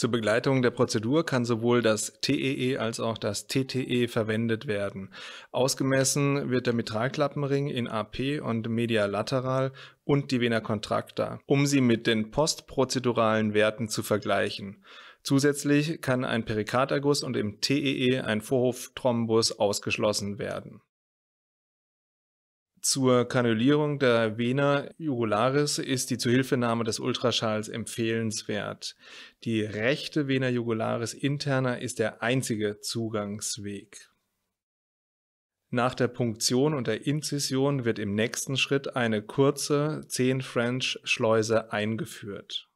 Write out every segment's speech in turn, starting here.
Zur Begleitung der Prozedur kann sowohl das TEE e als auch das TTE verwendet werden. Ausgemessen wird der Mitralklappenring in AP und medialateral und die Vena contracta, um sie mit den postprozeduralen Werten zu vergleichen. Zusätzlich kann ein Perikarderguss und im TEE e ein Vorhoftrombus ausgeschlossen werden. Zur Kanulierung der Vena jugularis ist die Zuhilfenahme des Ultraschalls empfehlenswert. Die rechte Vena jugularis interna ist der einzige Zugangsweg. Nach der Punktion und der Inzision wird im nächsten Schritt eine kurze 10 French Schleuse eingeführt.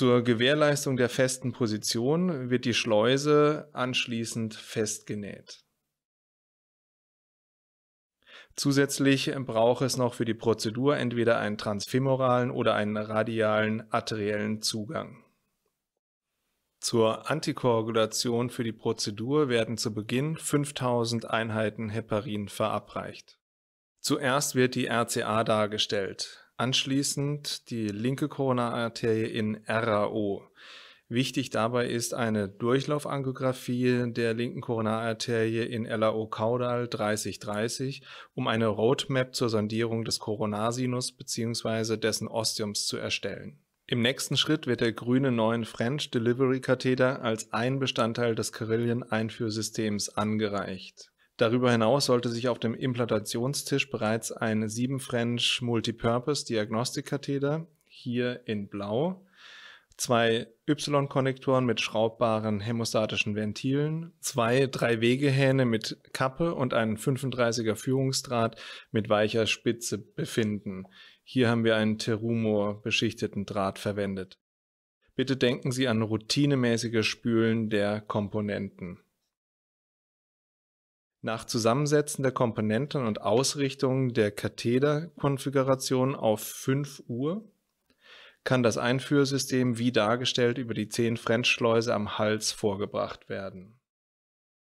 Zur Gewährleistung der festen Position wird die Schleuse anschließend festgenäht. Zusätzlich braucht es noch für die Prozedur entweder einen transfemoralen oder einen radialen arteriellen Zugang. Zur Antikoagulation für die Prozedur werden zu Beginn 5000 Einheiten Heparin verabreicht. Zuerst wird die RCA dargestellt. Anschließend die linke Koronararterie in RAO. Wichtig dabei ist eine Durchlaufangiografie der linken Koronararterie in LAO caudal 3030, um eine Roadmap zur Sondierung des Koronarsinus bzw. dessen Ostiums zu erstellen. Im nächsten Schritt wird der grüne neuen French Delivery Katheter als ein Bestandteil des Carillion Einführsystems angereicht Darüber hinaus sollte sich auf dem Implantationstisch bereits ein 7 French Multipurpose Diagnostikkatheter, hier in blau, zwei Y-Konnektoren mit schraubbaren hemostatischen Ventilen, zwei Drei-Wege-Hähne mit Kappe und einen 35er Führungsdraht mit weicher Spitze befinden. Hier haben wir einen Terumor beschichteten Draht verwendet. Bitte denken Sie an routinemäßige Spülen der Komponenten. Nach Zusammensetzen der Komponenten und Ausrichtung der Kathederkonfiguration auf 5 Uhr kann das Einführsystem wie dargestellt über die 10 Frenchschläuse am Hals vorgebracht werden.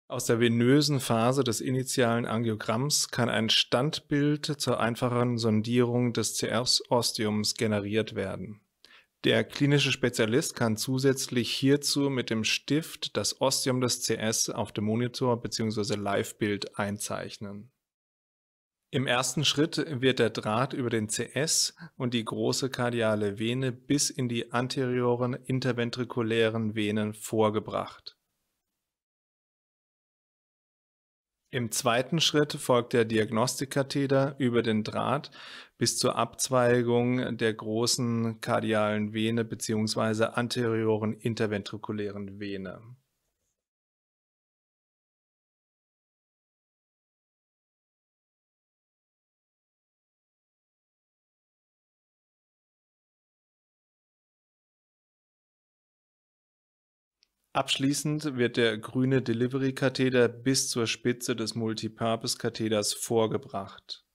Aus der venösen Phase des initialen Angiogramms kann ein Standbild zur einfachen Sondierung des CRs-Ostiums generiert werden. Der klinische Spezialist kann zusätzlich hierzu mit dem Stift das Ostium des CS auf dem Monitor bzw. Live-Bild einzeichnen. Im ersten Schritt wird der Draht über den CS und die große kardiale Vene bis in die anterioren interventrikulären Venen vorgebracht Im zweiten Schritt folgt der Diagnostikkatheter über den Draht bis zur Abzweigung der großen kardialen Vene bzw. anterioren interventrikulären Vene. Abschließend wird der grüne Delivery-Katheter bis zur Spitze des Multipurpose-Katheders vorgebracht.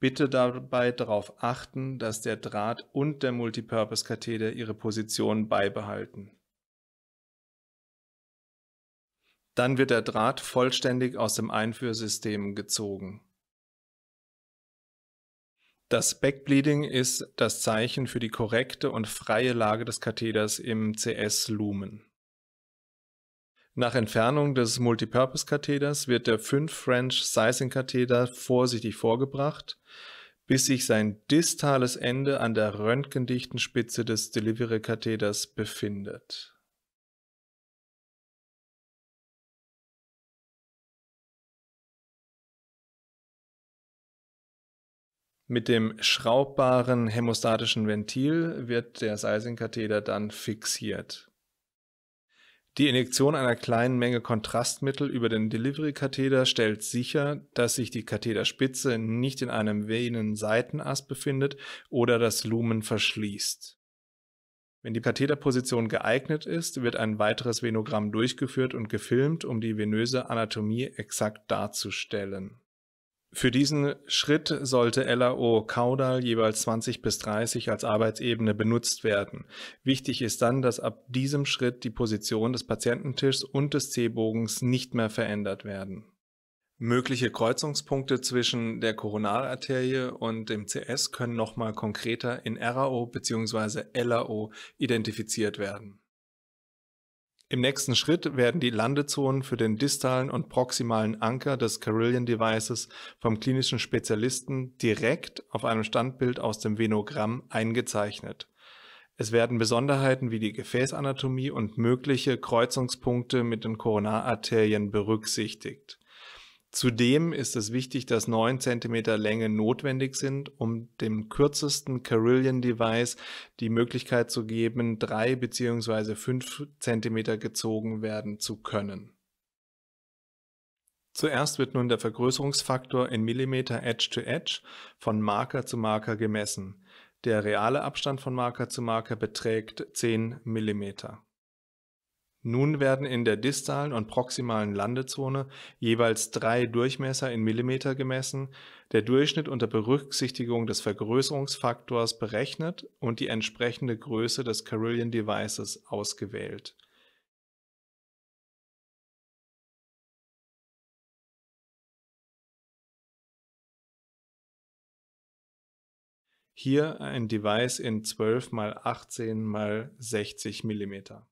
Bitte dabei darauf achten, dass der Draht und der Multipurpose-Katheter ihre Position beibehalten. Dann wird der Draht vollständig aus dem Einführsystem gezogen. Das Backbleeding ist das Zeichen für die korrekte und freie Lage des Katheders im CS-Lumen. Nach Entfernung des Multipurpose-Katheders wird der 5-French-Sizing-Katheter vorsichtig vorgebracht, bis sich sein distales Ende an der röntgendichten Spitze des Delivery-Katheders befindet. Mit dem schraubbaren hemostatischen Ventil wird der Seisingkatheter dann fixiert. Die Injektion einer kleinen Menge Kontrastmittel über den Delivery-Katheter stellt sicher, dass sich die Katheterspitze nicht in einem wehenden Seitenast befindet oder das Lumen verschließt. Wenn die Katheterposition geeignet ist, wird ein weiteres Venogramm durchgeführt und gefilmt, um die venöse Anatomie exakt darzustellen. Für diesen Schritt sollte LAO Kaudal jeweils 20 bis 30 als Arbeitsebene benutzt werden. Wichtig ist dann, dass ab diesem Schritt die Position des Patiententischs und des C-Bogens nicht mehr verändert werden. Mögliche Kreuzungspunkte zwischen der Koronararterie und dem CS können nochmal konkreter in RAO bzw. LAO identifiziert werden. Im nächsten Schritt werden die Landezonen für den distalen und proximalen Anker des Carillion Devices vom klinischen Spezialisten direkt auf einem Standbild aus dem Venogramm eingezeichnet. Es werden Besonderheiten wie die Gefäßanatomie und mögliche Kreuzungspunkte mit den Koronararterien berücksichtigt. Zudem ist es wichtig, dass 9 cm Länge notwendig sind, um dem kürzesten Carillion-Device die Möglichkeit zu geben, 3 bzw. 5 cm gezogen werden zu können. Zuerst wird nun der Vergrößerungsfaktor in Millimeter Edge to Edge von Marker zu Marker gemessen. Der reale Abstand von Marker zu Marker beträgt 10 Millimeter. Nun werden in der distalen und proximalen Landezone jeweils drei Durchmesser in Millimeter gemessen, der Durchschnitt unter Berücksichtigung des Vergrößerungsfaktors berechnet und die entsprechende Größe des Carillion Devices ausgewählt Hier ein Device in 12 x 18 x 60 Millimeter.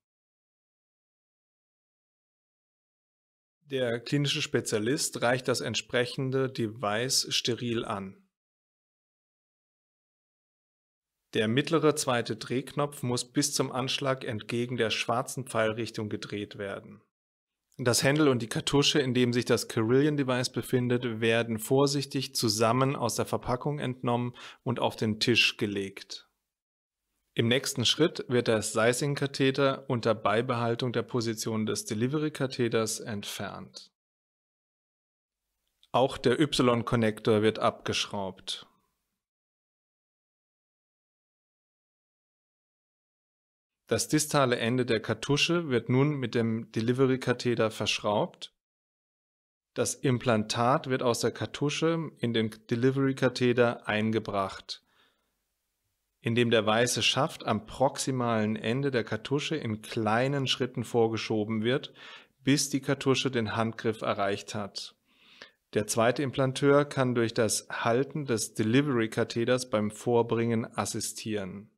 Der klinische Spezialist reicht das entsprechende Device steril an. Der mittlere zweite Drehknopf muss bis zum Anschlag entgegen der schwarzen Pfeilrichtung gedreht werden. Das Händel und die Kartusche, in dem sich das Carillion Device befindet, werden vorsichtig zusammen aus der Verpackung entnommen und auf den Tisch gelegt. Im nächsten Schritt wird der Sizing-Katheter unter Beibehaltung der Position des Delivery-Katheters entfernt. Auch der y konnektor wird abgeschraubt. Das distale Ende der Kartusche wird nun mit dem Delivery-Katheter verschraubt. Das Implantat wird aus der Kartusche in den Delivery-Katheter eingebracht in dem der weiße Schaft am proximalen Ende der Kartusche in kleinen Schritten vorgeschoben wird, bis die Kartusche den Handgriff erreicht hat. Der zweite Implanteur kann durch das Halten des Delivery-Katheders beim Vorbringen assistieren.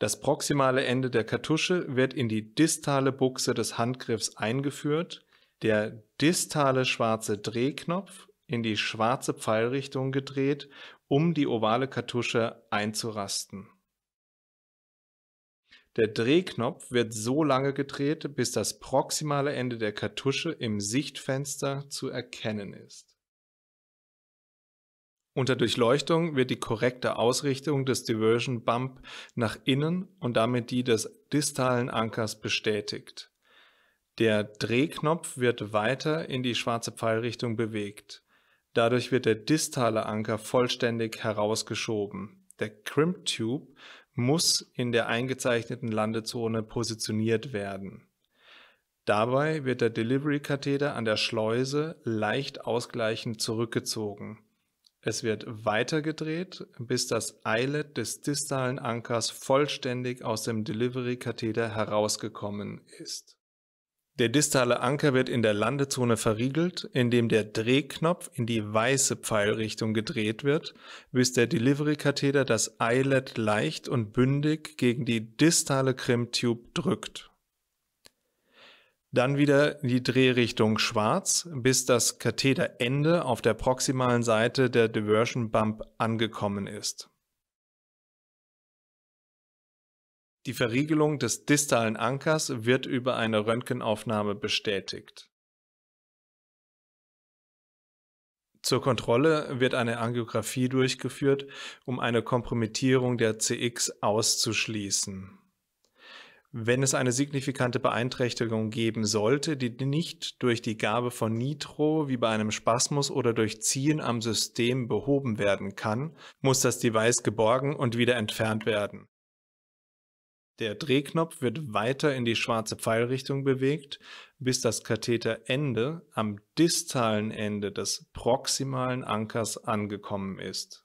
Das proximale Ende der Kartusche wird in die distale Buchse des Handgriffs eingeführt. Der distale schwarze Drehknopf in die schwarze Pfeilrichtung gedreht, um die ovale Kartusche einzurasten. Der Drehknopf wird so lange gedreht, bis das proximale Ende der Kartusche im Sichtfenster zu erkennen ist. Unter Durchleuchtung wird die korrekte Ausrichtung des Diversion Bump nach innen und damit die des distalen Ankers bestätigt. Der Drehknopf wird weiter in die schwarze Pfeilrichtung bewegt. Dadurch wird der distale Anker vollständig herausgeschoben. Der Crimp Tube muss in der eingezeichneten Landezone positioniert werden. Dabei wird der Delivery-Katheter an der Schleuse leicht ausgleichend zurückgezogen. Es wird weitergedreht, bis das Eilet des distalen Ankers vollständig aus dem Delivery-Katheter herausgekommen ist der distale Anker wird in der Landezone verriegelt, indem der Drehknopf in die weiße Pfeilrichtung gedreht wird, bis der Delivery-Katheter das Eyelet leicht und bündig gegen die distale Crimp-Tube drückt. Dann wieder die Drehrichtung schwarz, bis das Katheterende auf der proximalen Seite der Diversion Bump angekommen ist. Die Verriegelung des distalen Ankers wird über eine Röntgenaufnahme bestätigt. Zur Kontrolle wird eine Angiografie durchgeführt, um eine Kompromittierung der CX auszuschließen. Wenn es eine signifikante Beeinträchtigung geben sollte, die nicht durch die Gabe von Nitro wie bei einem Spasmus oder durch Ziehen am System behoben werden kann, muss das Device geborgen und wieder entfernt werden. Der Drehknopf wird weiter in die schwarze Pfeilrichtung bewegt, bis das Katheterende am distalen Ende des proximalen Ankers angekommen ist.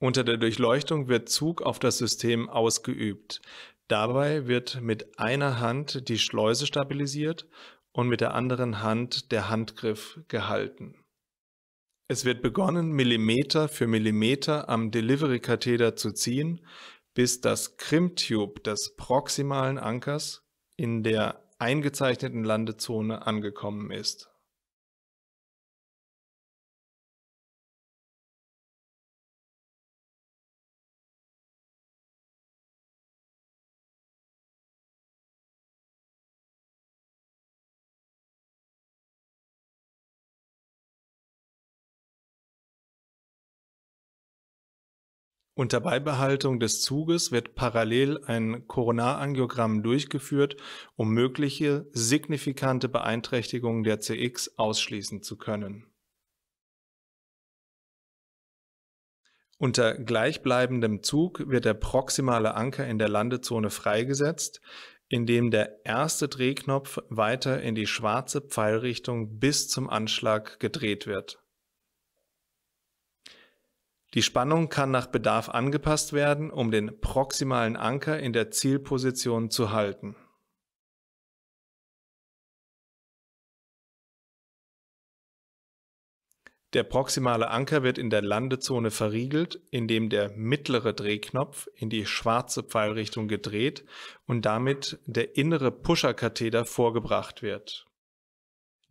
Unter der Durchleuchtung wird Zug auf das System ausgeübt. Dabei wird mit einer Hand die Schleuse stabilisiert und mit der anderen Hand der Handgriff gehalten. Es wird begonnen, Millimeter für Millimeter am Delivery-Katheter zu ziehen, bis das Crimtube des proximalen Ankers in der eingezeichneten Landezone angekommen ist. Unter Beibehaltung des Zuges wird parallel ein Koronarangiogramm durchgeführt, um mögliche signifikante Beeinträchtigungen der CX ausschließen zu können. Unter gleichbleibendem Zug wird der proximale Anker in der Landezone freigesetzt, indem der erste Drehknopf weiter in die schwarze Pfeilrichtung bis zum Anschlag gedreht wird die Spannung kann nach Bedarf angepasst werden, um den proximalen Anker in der Zielposition zu halten. Der proximale Anker wird in der Landezone verriegelt, indem der mittlere Drehknopf in die schwarze Pfeilrichtung gedreht und damit der innere Pusherkatheter vorgebracht wird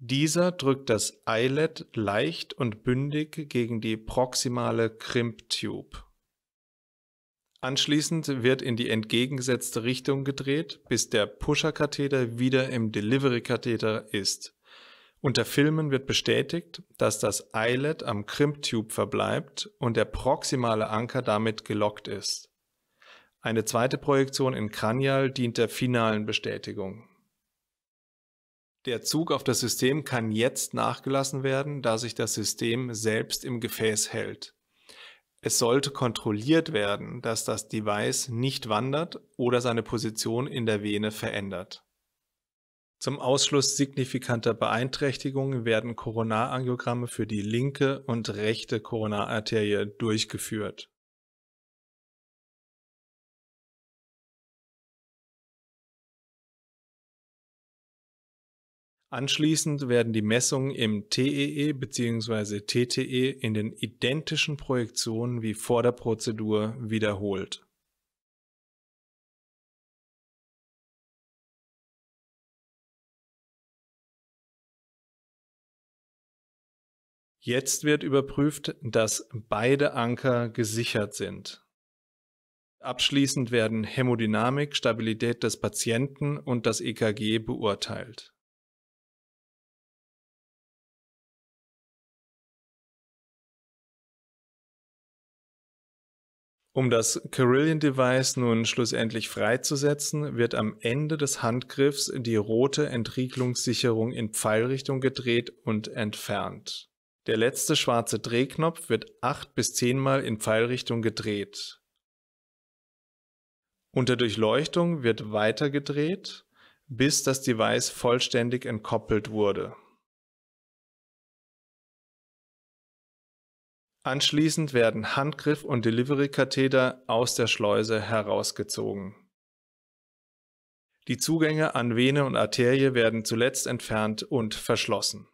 dieser drückt das Eyelet leicht und bündig gegen die proximale Crimptube. Anschließend wird in die entgegengesetzte Richtung gedreht, bis der Pusher-Katheter wieder im Delivery-Katheter ist. Unter Filmen wird bestätigt, dass das Eyelet am Crimptube verbleibt und der proximale Anker damit gelockt ist. Eine zweite Projektion in Kranial dient der finalen Bestätigung der Zug auf das System kann jetzt nachgelassen werden, da sich das System selbst im Gefäß hält. Es sollte kontrolliert werden, dass das Device nicht wandert oder seine Position in der Vene verändert. Zum Ausschluss signifikanter Beeinträchtigungen werden Koronarangiogramme für die linke und rechte Koronararterie durchgeführt. Anschließend werden die Messungen im TEE bzw. TTE in den identischen Projektionen wie vor der Prozedur wiederholt. Jetzt wird überprüft, dass beide Anker gesichert sind. Abschließend werden Hämodynamik, Stabilität des Patienten und das EKG beurteilt. Um das Carillion Device nun schlussendlich freizusetzen, wird am Ende des Handgriffs die rote Entriegelungssicherung in Pfeilrichtung gedreht und entfernt. Der letzte schwarze Drehknopf wird 8 bis 10 Mal in Pfeilrichtung gedreht. Unter Durchleuchtung wird weiter gedreht, bis das Device vollständig entkoppelt wurde Anschließend werden Handgriff und Delivery-Katheter aus der Schleuse herausgezogen. Die Zugänge an Vene und Arterie werden zuletzt entfernt und verschlossen